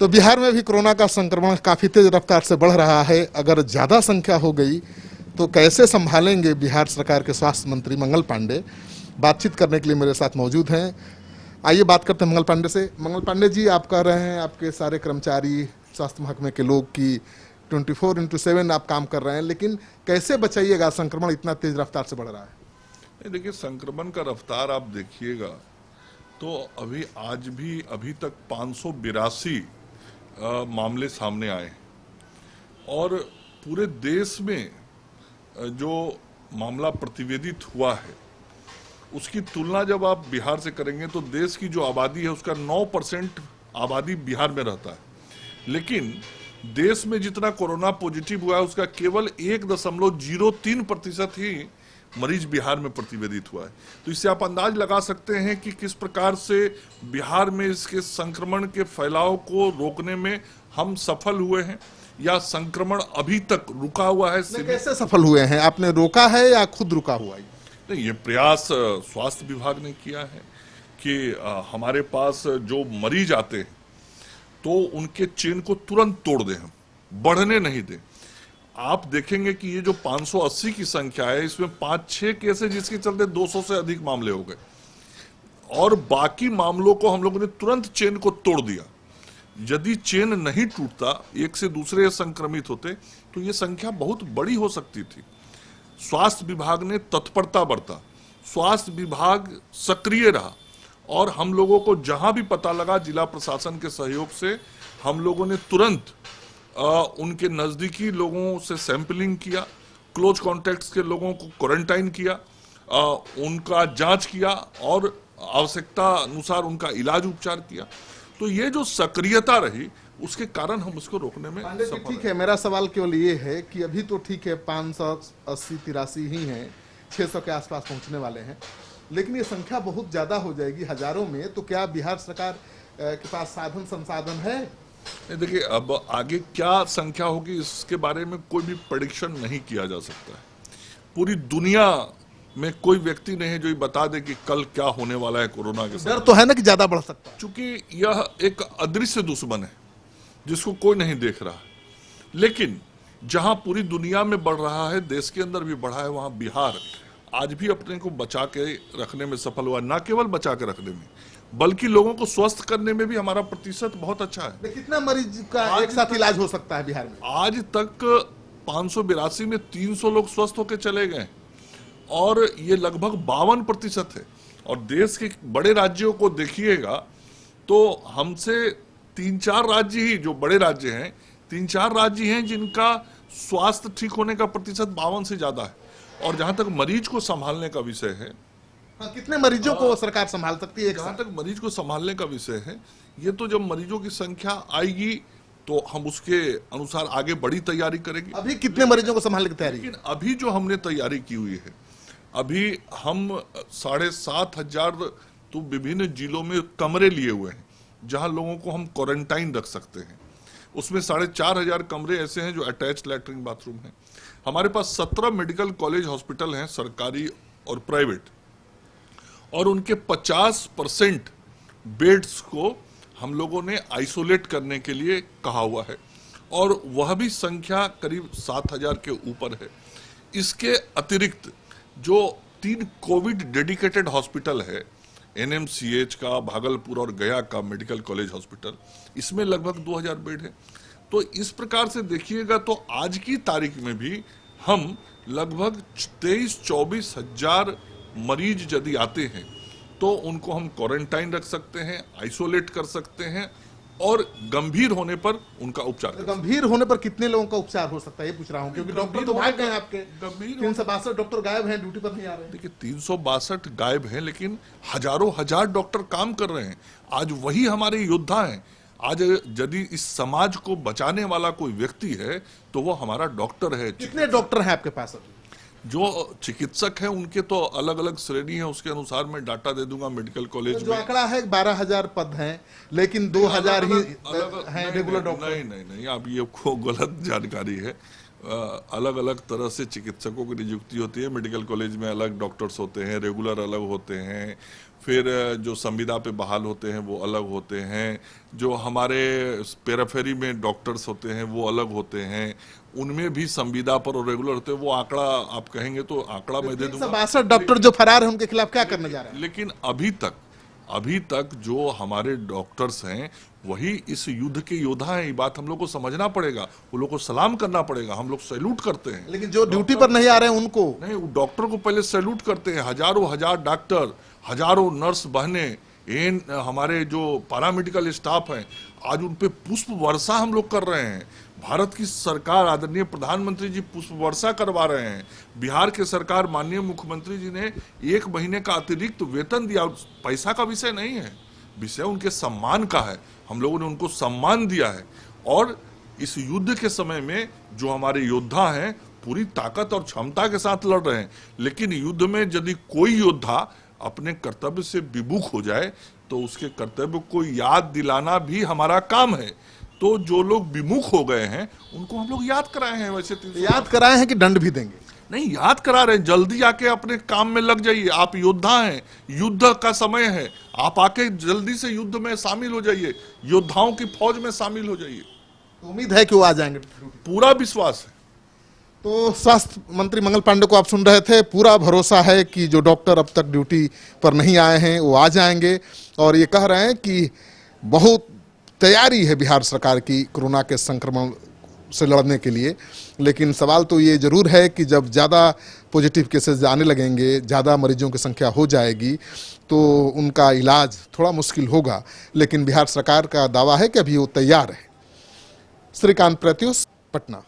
तो बिहार में भी कोरोना का संक्रमण काफ़ी तेज रफ्तार से बढ़ रहा है अगर ज़्यादा संख्या हो गई तो कैसे संभालेंगे बिहार सरकार के स्वास्थ्य मंत्री मंगल पांडे बातचीत करने के लिए मेरे साथ मौजूद हैं आइए बात करते हैं मंगल पांडे से मंगल पांडे जी आप कह रहे हैं आपके सारे कर्मचारी स्वास्थ्य महकमे के लोग की 24 फोर इंटू सेवन आप काम कर रहे हैं लेकिन कैसे बचाइएगा संक्रमण इतना तेज रफ्तार से बढ़ रहा है नहीं देखिए संक्रमण का रफ्तार आप देखिएगा तो अभी आज भी अभी तक पाँच आ, मामले सामने आए और पूरे देश में जो मामला प्रतिवेदित हुआ है उसकी तुलना जब आप बिहार से करेंगे तो देश की जो आबादी है उसका 9 परसेंट आबादी बिहार में रहता है लेकिन देश में जितना कोरोना पॉजिटिव हुआ है उसका केवल एक दशमलव जीरो तीन प्रतिशत ही मरीज बिहार में प्रतिवेदित हुआ है तो इससे आप अंदाज लगा सकते हैं कि किस प्रकार से बिहार में इसके संक्रमण के फैलाव को रोकने में हम सफल हुए हैं या संक्रमण अभी तक रुका हुआ है कैसे सफल हुए हैं आपने रोका है या खुद रुका हुआ है नहीं ये प्रयास स्वास्थ्य विभाग ने किया है कि हमारे पास जो मरीज आते हैं तो उनके चेन को तुरंत तोड़ दें हम बढ़ने नहीं दें आप देखेंगे कि ये जो 580 की संख्या है इसमें पांच छह केस है जिसके चलते 200 से अधिक मामले हो गए और बाकी मामलों को हम लोगों ने तुरंत चेन को तोड़ दिया यदि चेन नहीं टूटता एक से दूसरे संक्रमित होते तो ये संख्या बहुत बड़ी हो सकती थी स्वास्थ्य विभाग ने तत्परता बरता स्वास्थ्य विभाग सक्रिय रहा और हम लोगों को जहां भी पता लगा जिला प्रशासन के सहयोग से हम लोगों ने तुरंत आ, उनके नज़दीकी लोगों से सैंपलिंग किया क्लोज कॉन्टेक्ट के लोगों को क्वारंटाइन किया आ, उनका जांच किया और आवश्यकता अनुसार उनका इलाज उपचार किया तो ये जो सक्रियता रही उसके कारण हम उसको रोकने में ठीक है मेरा सवाल केवल ये है कि अभी तो ठीक है पाँच सौ अस्सी तिरासी ही हैं छः सौ के आसपास पहुंचने वाले हैं लेकिन ये संख्या बहुत ज़्यादा हो जाएगी हजारों में तो क्या बिहार सरकार के पास साधन संसाधन है देखिए अब आगे क्या संख्या होगी इसके बारे में कोई भी प्रडिक्शन नहीं किया जा सकता है पूरी दुनिया में कोई व्यक्ति नहीं है जो बता दे कि कल क्या होने वाला है कोरोना के साथ तो है ना कि ज्यादा बढ़ सकता है चूंकि यह एक अदृश्य दुश्मन है जिसको कोई नहीं देख रहा लेकिन जहां पूरी दुनिया में बढ़ रहा है देश के अंदर भी बढ़ा है वहां बिहार आज भी अपने को बचा के रखने में सफल हुआ ना केवल बचा के रखने में बल्कि लोगों को स्वस्थ करने में भी हमारा प्रतिशत बहुत अच्छा है कितना मरीज का एक साथ इलाज हो सकता है बिहार में आज तक पाँच में 300 लोग स्वस्थ होकर चले गए और ये लगभग बावन प्रतिशत है और देश के बड़े राज्यों को देखिएगा तो हमसे तीन चार राज्य ही जो बड़े राज्य हैं तीन चार राज्य हैं जिनका स्वास्थ्य ठीक होने का प्रतिशत बावन से ज़्यादा है और जहाँ तक मरीज को संभालने का विषय है हाँ, कितने मरीजों को हाँ। सरकार संभाल सकती है जहां तक मरीज को संभालने का विषय है ये तो जब मरीजों की संख्या आएगी तो हम उसके अनुसार आगे बड़ी तैयारी करेंगे अभी कितने मरीजों को संभालने की तैयारी अभी जो हमने तैयारी की हुई है अभी हम साढ़े सात हजार तो विभिन्न जिलों में कमरे लिए हुए हैं जहां लोगों को हम क्वारंटाइन रख सकते हैं उसमें साढ़े चार हजार कमरे ऐसे हैं जो अटैच लेटरिन बाथरूम हैं हमारे पास सत्रह मेडिकल कॉलेज हॉस्पिटल हैं सरकारी और प्राइवेट और उनके 50 परसेंट बेड्स को हम लोगों ने आइसोलेट करने के लिए कहा हुआ है और वह भी संख्या करीब 7000 के ऊपर है इसके अतिरिक्त जो तीन कोविड डेडिकेटेड हॉस्पिटल है एन का भागलपुर और गया का मेडिकल कॉलेज हॉस्पिटल इसमें लगभग 2000 बेड है तो इस प्रकार से देखिएगा तो आज की तारीख में भी हम लगभग तेईस चौबीस हजार मरीज यदि आते हैं तो उनको हम क्वारंटाइन रख सकते हैं आइसोलेट कर सकते हैं और गंभीर होने पर उनका उपचार गंभीर होने पर कितने लोगों का उपचार हो सकता है ये पूछ रहा हूँ क्योंकि डॉक्टर तो भाग गए आपके गंभीर तीन सौ बासठ डॉक्टर गायब हैं ड्यूटी पर नहीं आ रहे देखिए तीन सौ बासठ गायब हैं लेकिन हजारों हजार डॉक्टर काम कर रहे हैं आज वही हमारे योद्धा हैं आज यदि इस समाज को बचाने वाला कोई व्यक्ति है तो वो हमारा डॉक्टर है कितने डॉक्टर हैं आपके पास अभी जो चिकित्सक हैं उनके तो अलग अलग श्रेणी है उसके अनुसार मैं डाटा दे दूंगा मेडिकल कॉलेज तो आंकड़ा है बारह हजार पद हैं लेकिन दो हजार ही हैं रेगुलर डॉक्टर नहीं नहीं नहीं आप ये गलत जानकारी है अलग अलग तरह से चिकित्सकों की नियुक्ति होती है मेडिकल कॉलेज में अलग डॉक्टर्स होते हैं रेगुलर अलग होते हैं फिर जो संविदा पे बहाल होते हैं वो अलग होते हैं जो हमारे पेराफेरी में डॉक्टर्स होते हैं वो अलग होते हैं उनमें भी संविदा पर और रेगुलर होते हैं वो आंकड़ा आप कहेंगे तो आंकड़ा मैं दे दूंगा बासठ डॉक्टर जो फरार है उनके खिलाफ क्या करने जा रहे हैं लेकिन अभी तक अभी तक जो हमारे डॉक्टर्स हैं वही इस युद्ध के योद्धा हैं ये बात हम लोग को समझना पड़ेगा उन लोग को सलाम करना पड़ेगा हम लोग सैल्यूट करते हैं लेकिन जो ड्यूटी पर नहीं आ रहे हैं उनको नहीं डॉक्टर को पहले सैल्यूट करते हैं हजारों हजार डॉक्टर हजारों नर्स बहने एन हमारे जो पैरामेडिकल स्टाफ हैं आज उन पर पुष्प वर्षा हम लोग कर रहे हैं भारत की सरकार आदरणीय प्रधानमंत्री जी पुष्प वर्षा करवा रहे हैं बिहार के सरकार माननीय मुख्यमंत्री जी ने एक महीने का अतिरिक्त तो वेतन दिया पैसा का विषय नहीं है विषय उनके सम्मान का है हम लोगों ने उनको सम्मान दिया है और इस युद्ध के समय में जो हमारे योद्धा हैं पूरी ताकत और क्षमता के साथ लड़ रहे हैं लेकिन युद्ध में यदि कोई योद्धा अपने कर्तव्य से विमुख हो जाए तो उसके कर्तव्य को याद दिलाना भी हमारा काम है तो जो लोग विमुख हो गए हैं उनको हम लोग याद कराए हैं वैसे याद कराए हैं कि दंड भी देंगे नहीं याद करा रहे हैं जल्दी आके अपने काम में लग जाइए आप योद्धा हैं युद्ध का समय है आप आके जल्दी से युद्ध में शामिल हो जाइए योद्धाओं की फौज में शामिल हो जाइए तो उम्मीद है कि वो आ जाएंगे पूरा विश्वास है तो स्वास्थ्य मंत्री मंगल पांडे को आप सुन रहे थे पूरा भरोसा है कि जो डॉक्टर अब तक ड्यूटी पर नहीं आए हैं वो आ जाएंगे और ये कह रहे हैं कि बहुत तैयारी है बिहार सरकार की कोरोना के संक्रमण से लड़ने के लिए लेकिन सवाल तो ये ज़रूर है कि जब ज़्यादा पॉजिटिव केसेस आने लगेंगे ज़्यादा मरीजों की संख्या हो जाएगी तो उनका इलाज थोड़ा मुश्किल होगा लेकिन बिहार सरकार का दावा है कि अभी वो तैयार है श्रीकांत प्रत्युष पटना